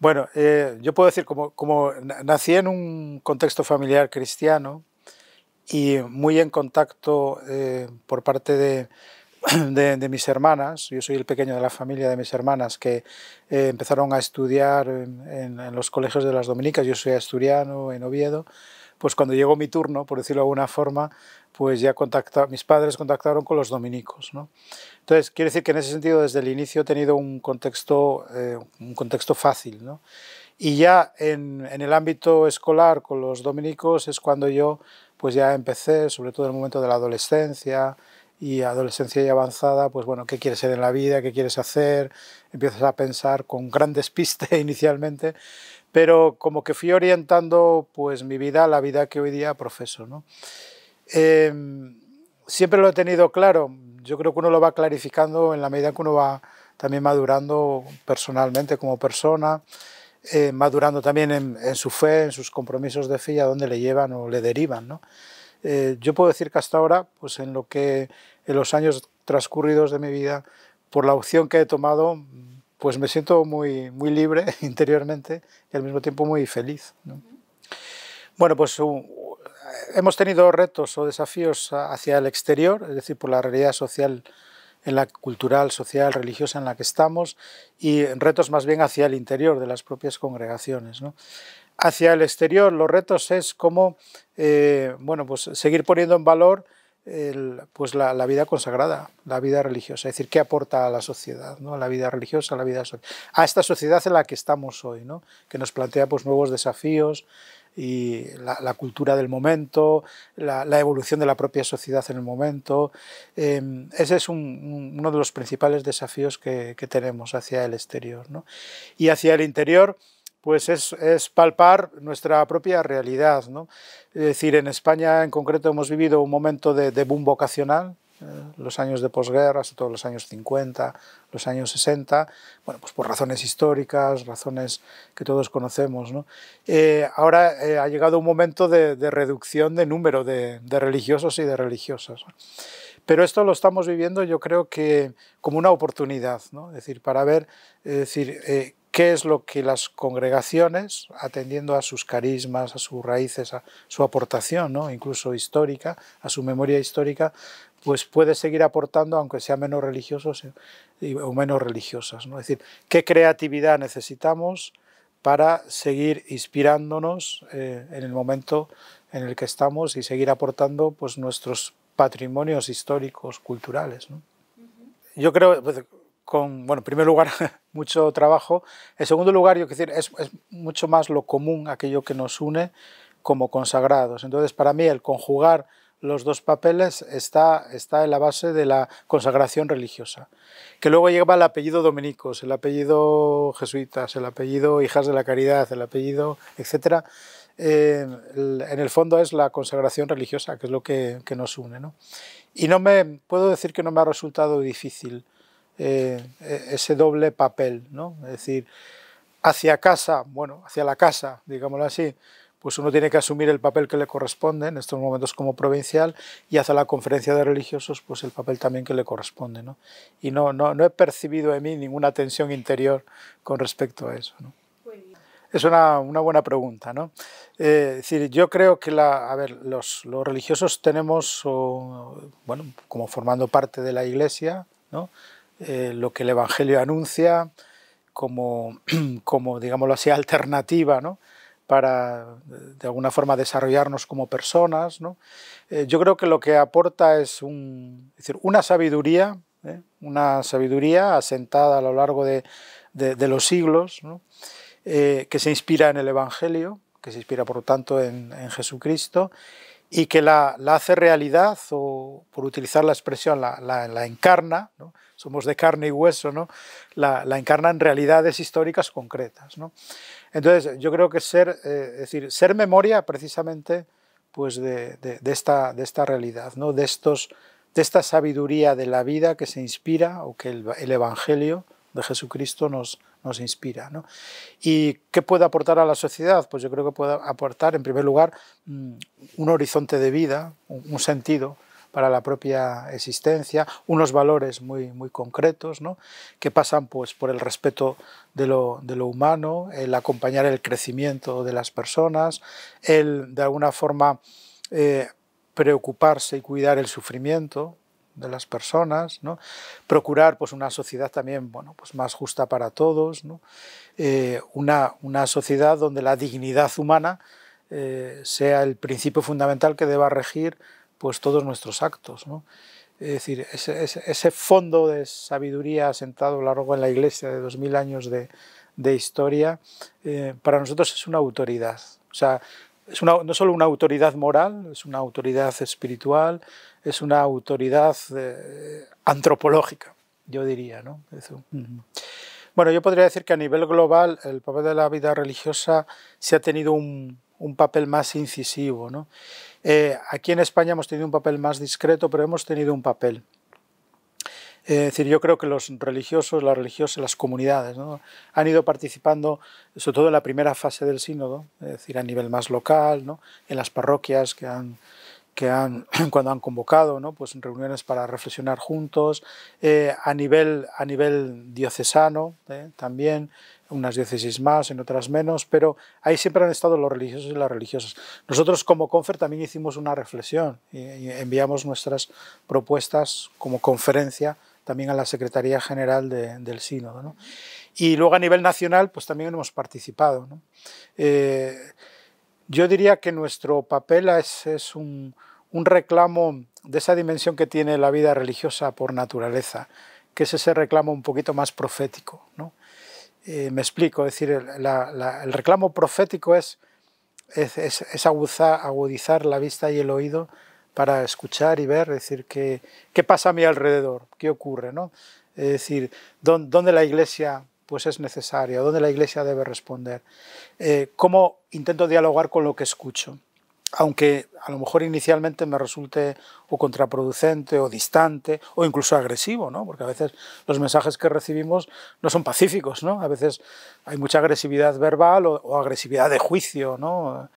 Bueno, eh, yo puedo decir, como, como nací en un contexto familiar cristiano y muy en contacto eh, por parte de, de, mis hermanas, yo soy el pequeño de la familia de mis hermanas que eh, empezaron a estudiar en, los colegios de las dominicas, yo soy asturiano en Oviedo, pues cuando llegó mi turno, por decirlo de alguna forma, pues ya contacta, mis padres contactaron con los dominicos. ¿no? Entonces, quiere decir que en ese sentido desde el inicio he tenido un contexto, eh, un contexto fácil. Y ya en, en, el ámbito escolar con los dominicos es cuando yo pues ya empecé, sobre todo en el momento de la adolescencia, y adolescencia y avanzada, pues bueno, qué quieres ser en la vida, qué quieres hacer, empiezas a pensar con gran despiste inicialmente, pero como que fui orientando pues mi vida la vida que hoy día profeso. ¿no? Em, siempre lo he tenido claro, yo creo que uno lo va clarificando en la medida en que uno va también madurando personalmente como persona, eh, madurando también en, su fe, en sus compromisos de fe a dónde le llevan o le derivan. ¿no? Eh, yo puedo decir que hasta ahora, pues en lo que en los años transcurridos de mi vida, por la opción que he tomado, pues me siento muy, muy libre interiormente y al mismo tiempo muy feliz. Bueno, pues hemos tenido retos o desafíos hacia el exterior, es decir, por la realidad social en la cultural, social, religiosa en la que estamos y retos más bien hacia el interior de las propias congregaciones hacia el exterior. Los retos es cómo eh, bueno, pues seguir poniendo en valor pues la, vida consagrada, la vida religiosa, es decir, qué aporta a la sociedad, ¿no? a la vida religiosa, a la vida a esta sociedad en la que estamos hoy, que nos plantea pues, nuevos desafíos y la, cultura del momento, la, evolución de la propia sociedad en el momento. Em, ese es uno de los principales desafíos que, tenemos hacia el exterior. Y hacia el interior, pues es, palpar nuestra propia realidad. ¿no? Es decir, en España en concreto hemos vivido un momento de, de boom vocacional, eh, los años de posguerra, sobre todo los años 50, los años 60, bueno, pues por razones históricas, razones que todos conocemos. Eh, ahora eh, ha llegado un momento de, reducción de número de, religiosos y de religiosas. Pero esto lo estamos viviendo yo creo que como una oportunidad, ¿no? es decir, para ver es decir, qué es lo que las congregaciones, atendiendo a sus carismas, a sus raíces, a su aportación, ¿no? incluso histórica, a su memoria histórica, pues puede seguir aportando, aunque sea menos religiosos eh, o menos religiosas. ¿no? Es decir, qué creatividad necesitamos para seguir inspirándonos eh, en el momento en el que estamos y seguir aportando pues, nuestros patrimonios históricos, culturales. Yo creo, pues, bueno, en primer lugar, mucho trabajo. En segundo lugar, yo quiero decir, es, mucho más lo común aquello que nos une como consagrados. Entonces, para mí, el conjugar los dos papeles está, está en la base de la consagración religiosa, que luego lleva el apellido dominicos, el apellido jesuitas, el apellido hijas de la caridad, el apellido, etcétera. Eh, en el fondo es la consagración religiosa, que es lo que, nos une. Y no me puedo decir que no me ha resultado difícil eh, eh, ese doble papel, ¿no? Es decir, hacia casa, bueno, hacia la casa, digámoslo así, pues uno tiene que asumir el papel que le corresponde en estos momentos como provincial y hacia la conferencia de religiosos pues el papel también que le corresponde. ¿no? Y no, no, he percibido en mí ninguna tensión interior con respecto a eso. Es una, buena pregunta. ¿no? Eh, es decir, yo creo que la, a ver, los, religiosos tenemos, bueno, como formando parte de la Iglesia, ¿no? Eh, lo que el Evangelio anuncia como, digámoslo así, alternativa, para de alguna forma desarrollarnos como personas. Eh, yo creo que lo que aporta es, una sabiduría, ¿eh? una sabiduría asentada a lo largo de, los siglos, que se inspira en el Evangelio, que se inspira por lo tanto en Jesucristo y que la, hace realidad, o por utilizar la expresión, la, encarna, somos de carne y hueso, ¿no? la, encarna en realidades históricas concretas. ¿no? Entonces, yo creo que ser, eh, decir, ser memoria precisamente pues de, esta, de esta realidad, ¿no? de, estos, de esta sabiduría de la vida que se inspira o que el Evangelio de Jesucristo nos, nos inspira. ¿Y qué puede aportar a la sociedad? Pues yo creo que puede aportar, en primer lugar, mm, un horizonte de vida, un sentido para la propia existencia, unos valores muy, muy concretos que pasan pues, por el respeto de lo, humano, el acompañar el crecimiento de las personas, el de alguna forma eh, preocuparse y cuidar el sufrimiento, de las personas, ¿no? procurar pues, una sociedad también bueno, pues, más justa para todos, eh, una, una, sociedad donde la dignidad humana eh, sea el principio fundamental que deba regir pues, todos nuestros actos. Es decir, ese, fondo de sabiduría asentado a lo largo en la Iglesia de dos mil años de, historia, eh, para nosotros es una autoridad. O sea, es no solo una autoridad moral, es una autoridad espiritual, es una autoridad eh, antropológica, yo diría. ¿no? Bueno, yo podría decir que a nivel global el papel de la vida religiosa se ha tenido un, papel más incisivo. Eh, aquí en España hemos tenido un papel más discreto, pero hemos tenido un papel. Eh, es decir, yo creo que los religiosos, las religiosas, las comunidades ¿no? han ido participando, sobre todo en la primera fase del sínodo, es decir, a nivel más local, ¿no? en las parroquias que han, que han, cuando han convocado ¿no? pues reuniones para reflexionar juntos, eh, a, nivel, a nivel diocesano ¿eh? también, unas diócesis más, en otras menos, pero ahí siempre han estado los religiosos y las religiosas. Nosotros como CONFER también hicimos una reflexión y enviamos nuestras propuestas como conferencia también a la Secretaría General del Sínodo. ¿no? Y luego a nivel nacional, pues también hemos participado. ¿no? Eh, yo diría que nuestro papel es, es un, un reclamo de esa dimensión que tiene la vida religiosa por naturaleza, que es ese reclamo un poquito más profético. ¿no? Eh, me explico, decir, el reclamo profético es, es, es agudizar la vista y el oído para escuchar y ver, es decir, qué, qué pasa a mi alrededor, qué ocurre, ¿no? Es decir, dónde, la iglesia pues es necesaria, dónde la iglesia debe responder, eh, cómo intento dialogar con lo que escucho, aunque a lo mejor inicialmente me resulte o contraproducente o distante o incluso agresivo, ¿no? porque a veces los mensajes que recibimos no son pacíficos, ¿no? a veces hay mucha agresividad verbal o agresividad de juicio, ¿no?